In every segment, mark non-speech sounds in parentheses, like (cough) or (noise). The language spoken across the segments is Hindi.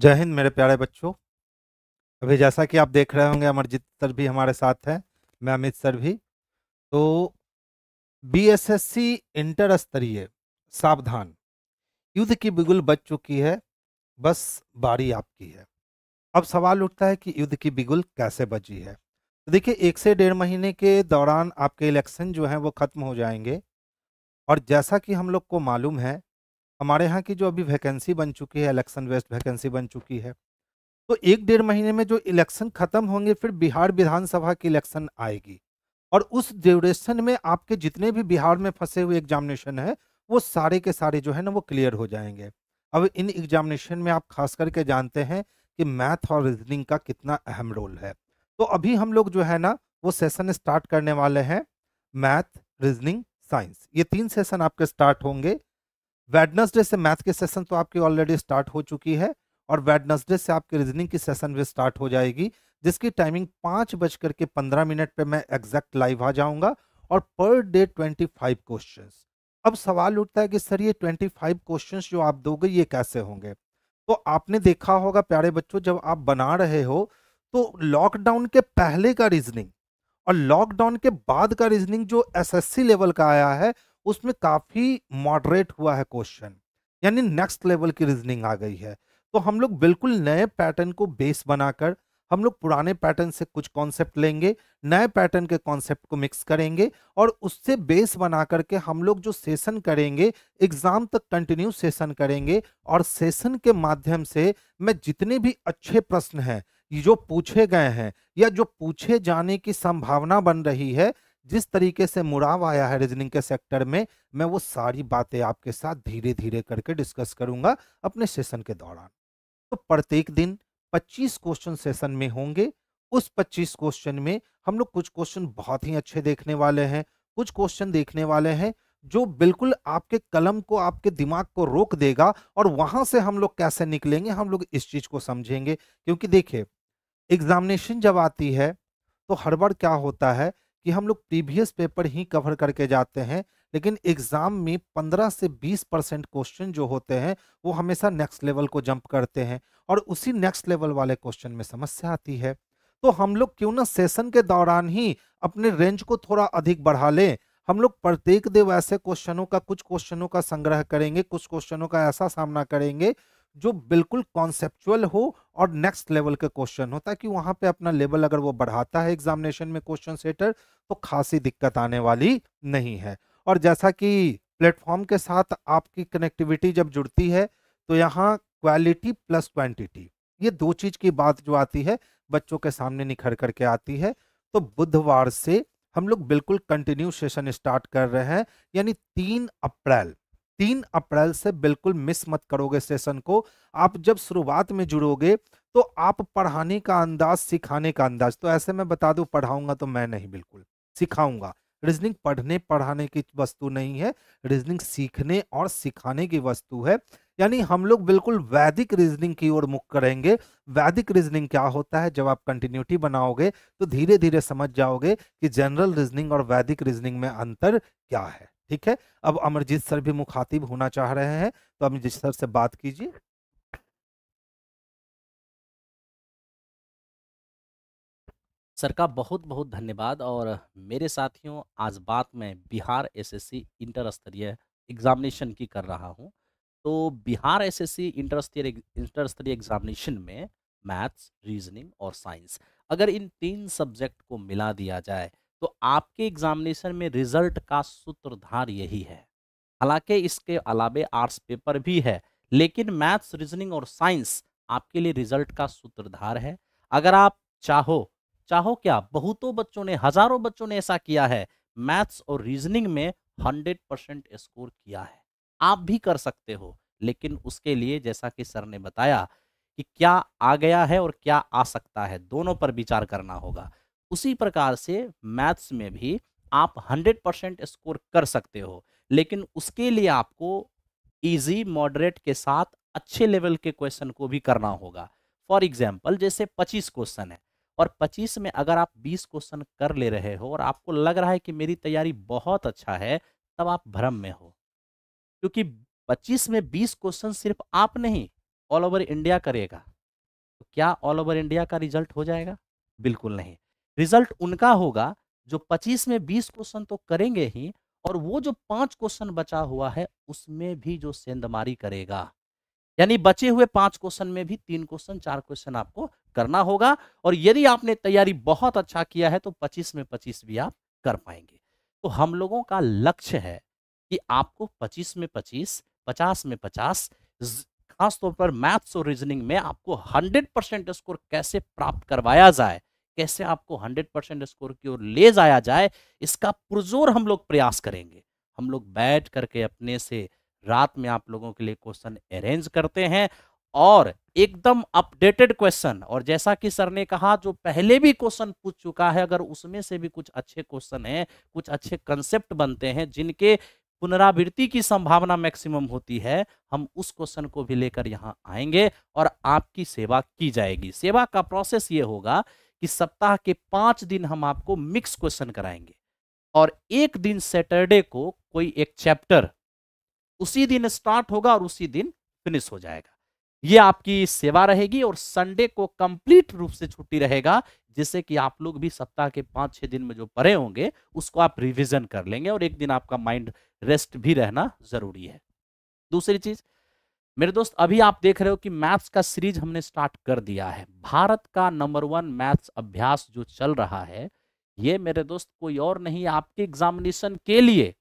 जय हिंद मेरे प्यारे बच्चों अभी जैसा कि आप देख रहे होंगे अमरजीत सर भी हमारे साथ हैं मैं अमित सर भी तो बीएसएससी इंटर स्तरीय सावधान युद्ध की बिगुल बच चुकी है बस बारी आपकी है अब सवाल उठता है कि युद्ध की बिगुल कैसे बची है तो देखिए एक से डेढ़ महीने के दौरान आपके इलेक्शन जो हैं वो ख़त्म हो जाएंगे और जैसा कि हम लोग को मालूम है हमारे यहाँ की जो अभी वैकेंसी बन चुकी है इलेक्शन वेस्ट वैकेंसी बन चुकी है तो एक डेढ़ महीने में जो इलेक्शन खत्म होंगे फिर बिहार विधानसभा की इलेक्शन आएगी और उस ड्यूरेशन में आपके जितने भी बिहार में फंसे हुए एग्जामिनेशन है वो सारे के सारे जो है ना वो क्लियर हो जाएंगे अब इन एग्जामिनेशन में आप खास करके जानते हैं कि मैथ और रीजनिंग का कितना अहम रोल है तो अभी हम लोग जो है ना वो सेशन स्टार्ट करने वाले हैं मैथ रीजनिंग साइंस ये तीन सेशन आपके स्टार्ट होंगे वेडनसडे से मैथ के सेशन तो आपकी ऑलरेडी स्टार्ट हो चुकी है और वेडनसडे से आपके रीजनिंग की सेशन भी स्टार्ट हो जाएगी जिसकी टाइमिंग पाँच बज करके पंद्रह मिनट पर मैं एग्जैक्ट लाइव आ जाऊंगा और per day twenty five question अब सवाल उठता है कि सर ये ट्वेंटी फाइव क्वेश्चन जो आप दोगे ये कैसे होंगे तो आपने देखा होगा प्यारे बच्चों जब आप बना रहे हो तो लॉकडाउन के पहले का रीजनिंग और लॉकडाउन के बाद का रीजनिंग जो एसएससी लेवल का आया है उसमें काफ़ी मॉडरेट हुआ है क्वेश्चन यानी नेक्स्ट लेवल की रीजनिंग आ गई है तो हम लोग बिल्कुल नए पैटर्न को बेस बनाकर हम लोग पुराने पैटर्न से कुछ कॉन्सेप्ट लेंगे नए पैटर्न के कॉन्सेप्ट को मिक्स करेंगे और उससे बेस बना करके हम लोग जो सेशन करेंगे एग्ज़ाम तक कंटिन्यू सेशन करेंगे और सेशन के माध्यम से मैं जितने भी अच्छे प्रश्न हैं जो पूछे गए हैं या जो पूछे जाने की संभावना बन रही है जिस तरीके से मुड़ाव आया है रीजनिंग के सेक्टर में मैं वो सारी बातें आपके साथ धीरे धीरे करके डिस्कस करूंगा अपने सेशन के दौरान तो प्रत्येक दिन 25 क्वेश्चन सेशन में होंगे उस 25 क्वेश्चन में हम लोग कुछ क्वेश्चन बहुत ही अच्छे देखने वाले हैं कुछ क्वेश्चन देखने वाले हैं जो बिल्कुल आपके कलम को आपके दिमाग को रोक देगा और वहां से हम लोग कैसे निकलेंगे हम लोग इस चीज को समझेंगे क्योंकि देखिए एग्जामिनेशन जब आती है तो हर बार क्या होता है कि हम लोग प्रीवियस पेपर ही कवर करके जाते हैं लेकिन एग्ज़ाम में 15 से 20 परसेंट क्वेश्चन जो होते हैं वो हमेशा नेक्स्ट लेवल को जंप करते हैं और उसी नेक्स्ट लेवल वाले क्वेश्चन में समस्या आती है तो हम लोग क्यों ना सेशन के दौरान ही अपने रेंज को थोड़ा अधिक बढ़ा लें हम लोग प्रत्येक देव ऐसे क्वेश्चनों का कुछ क्वेश्चनों का संग्रह करेंगे कुछ क्वेश्चनों का ऐसा सामना करेंगे जो बिल्कुल कॉन्सेप्चुअल हो और नेक्स्ट लेवल के क्वेश्चन हो ताकि वहाँ पे अपना लेवल अगर वो बढ़ाता है एग्जामिनेशन में क्वेश्चन सेटर तो खासी दिक्कत आने वाली नहीं है और जैसा कि प्लेटफॉर्म के साथ आपकी कनेक्टिविटी जब जुड़ती है तो यहाँ क्वालिटी प्लस क्वान्टिटी ये दो चीज़ की बात जो आती है बच्चों के सामने निखर करके आती है तो बुधवार से हम लोग बिल्कुल कंटिन्यू सेशन स्टार्ट कर रहे हैं यानी तीन अप्रैल तीन अप्रैल से बिल्कुल मिस मत करोगे सेशन को आप जब शुरुआत में जुड़ोगे तो आप पढ़ाने का अंदाज सिखाने का अंदाज तो ऐसे मैं बता दूं पढ़ाऊंगा तो मैं नहीं बिल्कुल सिखाऊंगा रीजनिंग पढ़ने पढ़ाने की वस्तु नहीं है रीजनिंग सीखने और सिखाने की वस्तु है यानी हम लोग बिल्कुल वैदिक रीजनिंग की ओर मुख करेंगे वैदिक रीजनिंग क्या होता है जब आप कंटिन्यूटी बनाओगे तो धीरे धीरे समझ जाओगे कि जनरल रीजनिंग और वैदिक रीजनिंग में अंतर क्या है ठीक है अब अमरजीत सर भी मुखातिब होना चाह रहे हैं तो अमरजीत सर से बात कीजिए सर का बहुत बहुत धन्यवाद और मेरे साथियों आज बात मैं बिहार एसएससी इंटर स्तरीय एग्जामिनेशन की कर रहा हूं तो बिहार एसएससी इंटर स्तरीय इंटर स्तरीय एग्जामिनेशन में मैथ्स रीजनिंग और साइंस अगर इन तीन सब्जेक्ट को मिला दिया जाए तो आपके एग्जामिनेशन में रिजल्ट का सूत्रधार यही है हालांकि इसके अलावे आर्ट्स पेपर भी है लेकिन मैथ्स रीजनिंग और साइंस आपके लिए रिजल्ट का सूत्रधार है अगर आप चाहो चाहो क्या बहुतों बच्चों ने हजारों बच्चों ने ऐसा किया है मैथ्स और रीजनिंग में हंड्रेड परसेंट स्कोर किया है आप भी कर सकते हो लेकिन उसके लिए जैसा कि सर ने बताया कि क्या आ गया है और क्या आ सकता है दोनों पर विचार करना होगा उसी प्रकार से मैथ्स में भी आप 100 परसेंट स्कोर कर सकते हो लेकिन उसके लिए आपको इजी मॉडरेट के साथ अच्छे लेवल के क्वेश्चन को भी करना होगा फॉर एग्जाम्पल जैसे 25 क्वेश्चन है और 25 में अगर आप 20 क्वेश्चन कर ले रहे हो और आपको लग रहा है कि मेरी तैयारी बहुत अच्छा है तब आप भ्रम में हो क्योंकि 25 में 20 क्वेश्चन सिर्फ आप नहीं ऑल ओवर इंडिया करेगा तो क्या ऑल ओवर इंडिया का रिजल्ट हो जाएगा बिल्कुल नहीं रिजल्ट उनका होगा जो 25 में 20 क्वेश्चन तो करेंगे ही और वो जो पांच क्वेश्चन बचा हुआ है उसमें भी जो सेंधमारी करेगा यानी बचे हुए पांच क्वेश्चन में भी तीन क्वेश्चन चार क्वेश्चन आपको करना होगा और यदि आपने तैयारी बहुत अच्छा किया है तो 25 में 25 भी आप कर पाएंगे तो हम लोगों का लक्ष्य है कि आपको 25 में 25 50 में 50 खासतौर पर मैथ्स और रीजनिंग में आपको 100 परसेंट स्कोर कैसे प्राप्त करवाया जाए कैसे आपको 100 परसेंट स्कोर की ओर ले जाया जाए इसका पुरजोर हम लोग प्रयास करेंगे हम लोग बैठ करके अपने से रात में आप लोगों के लिए क्वेश्चन अरेंज करते हैं और एकदम अपडेटेड क्वेश्चन और जैसा कि सर ने कहा जो पहले भी क्वेश्चन पूछ चुका है अगर उसमें से भी कुछ अच्छे क्वेश्चन हैं कुछ अच्छे कंसेप्ट बनते हैं जिनके पुनरावृत्ति की संभावना मैक्सिमम होती है हम उस क्वेश्चन को भी लेकर यहाँ आएंगे और आपकी सेवा की जाएगी सेवा का प्रोसेस ये होगा कि सप्ताह के पांच दिन हम आपको मिक्स क्वेश्चन कराएंगे और एक दिन सैटरडे को कोई एक चैप्टर उसी दिन स्टार्ट होगा और उसी दिन फिनिश हो जाएगा ये आपकी सेवा रहेगी और संडे को कंप्लीट रूप से छुट्टी रहेगा जिससे कि आप लोग भी सप्ताह के पांच छह दिन में जो पढ़े होंगे उसको आप रिविजन कर लेंगे और एक दिन आपका माइंड रेस्ट भी रहना जरूरी है दूसरी चीज़ मेरे दोस्त अभी आप देख रहे हो कि मैथ्स का सीरीज हमने स्टार्ट कर दिया है भारत का नंबर वन मैथ्स अभ्यास जो चल रहा है ये मेरे दोस्त कोई और नहीं आपके एग्जामिनेशन के लिए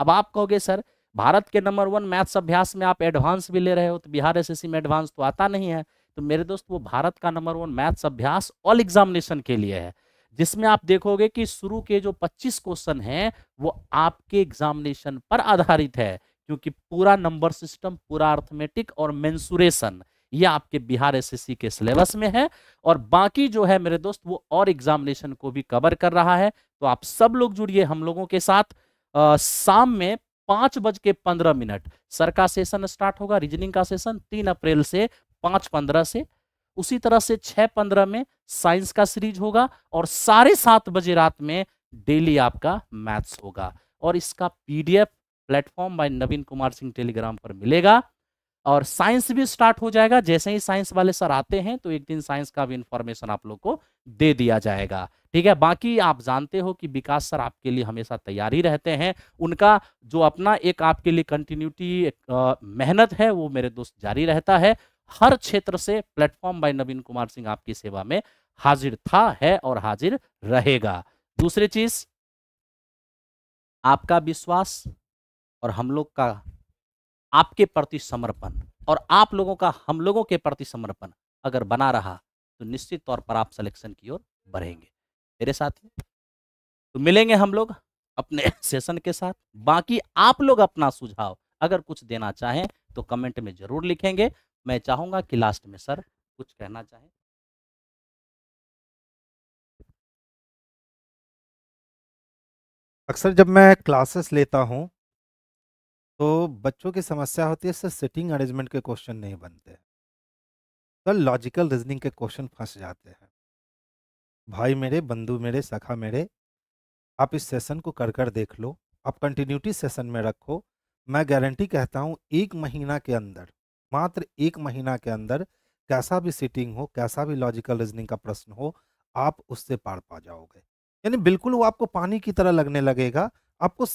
अब आप कहोगे सर भारत के नंबर वन मैथ्स अभ्यास में आप एडवांस भी ले रहे हो तो बिहार एस में एडवांस तो आता नहीं है तो मेरे दोस्त वो भारत का नंबर वन मैथ्स अभ्यास ऑल एग्जामिनेशन के लिए है जिसमें आप देखोगे कि शुरू के जो 25 क्वेश्चन हैं वो आपके एग्जामिनेशन पर आधारित है क्योंकि पूरा नंबर सिस्टम पूरा अर्थमेटिक और मेंसुरेशन ये आपके बिहार एसएससी के सिलेबस में है और बाकी जो है मेरे दोस्त वो और एग्जामिनेशन को भी कवर कर रहा है तो आप सब लोग जुड़िए हम लोगों के साथ शाम में पांच बज के पंद्रह मिनट सर का सेशन स्टार्ट होगा रीजनिंग का सेशन तीन अप्रैल से पांच पंद्रह से उसी तरह से छह पंद्रह में साइंस का सीरीज होगा और साढ़े सात बजे रात में डेली आपका मैथ्स होगा और इसका PDF platform by Naveen Kumar Singh Telegram पर मिलेगा और साइंस भी स्टार्ट हो जाएगा जैसे ही साइंस वाले सर आते हैं तो एक दिन साइंस का भी इंफॉर्मेशन आप लोग को दे दिया जाएगा ठीक है बाकी आप जानते हो कि विकास सर आपके लिए हमेशा तैयारी रहते हैं उनका जो अपना एक आपके लिए कंटिन्यूटी मेहनत है वो मेरे दोस्त जारी रहता है हर क्षेत्र से प्लेटफॉर्म बाय नवीन कुमार सिंह आपकी सेवा में हाजिर था है और हाजिर रहेगा दूसरी चीज आपका विश्वास और हम लोग का आपके प्रति समर्पण और आप लोगों का हम लोगों के प्रति समर्पण अगर बना रहा तो निश्चित तौर पर आप सिलेक्शन की ओर बढ़ेंगे मेरे साथी तो मिलेंगे हम लोग अपने सेशन (laughs) के साथ बाकी आप लोग अपना सुझाव अगर कुछ देना चाहें तो कमेंट में जरूर लिखेंगे मैं चाहूंगा कि लास्ट में सर कुछ कहना चाहें अक्सर जब मैं क्लासेस लेता हूँ तो बच्चों की समस्या होती है सर सिटिंग अरेंजमेंट के क्वेश्चन नहीं बनते सर लॉजिकल रीजनिंग के क्वेश्चन फंस जाते हैं भाई मेरे बंधु मेरे सखा मेरे आप इस सेशन को कर कर देख लो आप कंटिन्यूटी सेशन में रखो मैं गारंटी कहता हूँ एक महीना के अंदर मात्र एक महीना के अंदर कैसा भी सिटिंग हो कैसा भी लॉजिकल रीजनिंग का प्रश्न हो आप उससे पार पा जाओगे यानी बिल्कुल वो आपको पानी की तरह लगने लगेगा आपको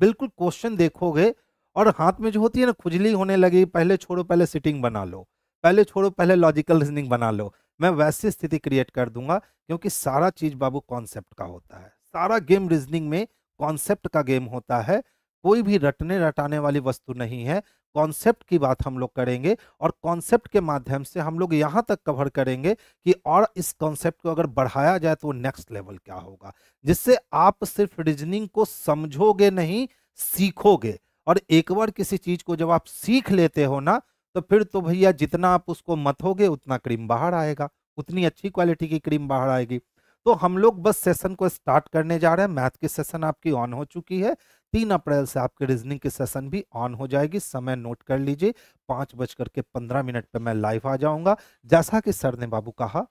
बिल्कुल क्वेश्चन देखोगे और हाथ में जो होती है ना खुजली होने लगी पहले छोड़ो पहले सिटिंग बना लो पहले छोड़ो पहले लॉजिकल रीजनिंग बना लो मैं वैसी स्थिति क्रिएट कर दूंगा क्योंकि सारा चीज़ बाबू कॉन्सेप्ट का होता है सारा गेम रीजनिंग में कॉन्सेप्ट का गेम होता है कोई भी रटने रटाने वाली वस्तु नहीं है कॉन्सेप्ट की बात हम लोग करेंगे और कॉन्सेप्ट के माध्यम से हम लोग यहाँ तक कवर करेंगे कि और इस कॉन्सेप्ट को अगर बढ़ाया जाए तो नेक्स्ट लेवल क्या होगा जिससे आप सिर्फ रीजनिंग को समझोगे नहीं सीखोगे और एक बार किसी चीज को जब आप सीख लेते हो ना तो फिर तो भैया जितना आप उसको मथोगे उतना क्रीम बाहर आएगा उतनी अच्छी क्वालिटी की क्रीम बाहर आएगी तो हम लोग बस सेशन को स्टार्ट करने जा रहे हैं मैथ की सेशन आपकी ऑन हो चुकी है तीन अप्रैल से आपके रीजनिंग की सेशन भी ऑन हो जाएगी समय नोट कर लीजिए पाँच बज करके पंद्रह मिनट पर मैं लाइव आ जाऊंगा जैसा कि सर ने बाबू कहा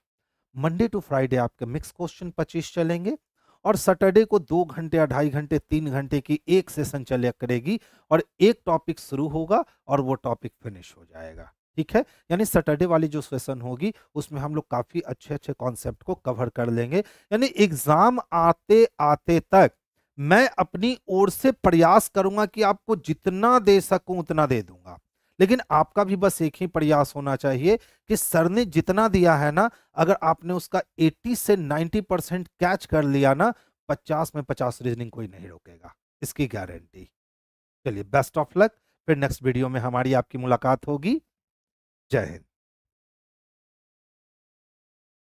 मंडे टू फ्राइडे आपके मिक्स क्वेश्चन पच्चीस चलेंगे और सैटरडे को दो घंटे या ढाई घंटे तीन घंटे की एक सेशन चलिया करेगी और एक टॉपिक शुरू होगा और वो टॉपिक फिनिश हो जाएगा ठीक है यानी सैटरडे वाली जो सेशन होगी उसमें हम लोग काफ़ी अच्छे अच्छे कॉन्सेप्ट को कवर कर लेंगे यानी एग्ज़ाम आते आते तक मैं अपनी ओर से प्रयास करूंगा कि आपको जितना दे सकूं उतना दे दूंगा लेकिन आपका भी बस एक ही प्रयास होना चाहिए कि सर ने जितना दिया है ना अगर आपने उसका 80 से 90 परसेंट कैच कर लिया ना 50 में 50 रीजनिंग कोई नहीं रोकेगा इसकी गारंटी चलिए बेस्ट ऑफ लक फिर नेक्स्ट वीडियो में हमारी आपकी मुलाकात होगी जय हिंद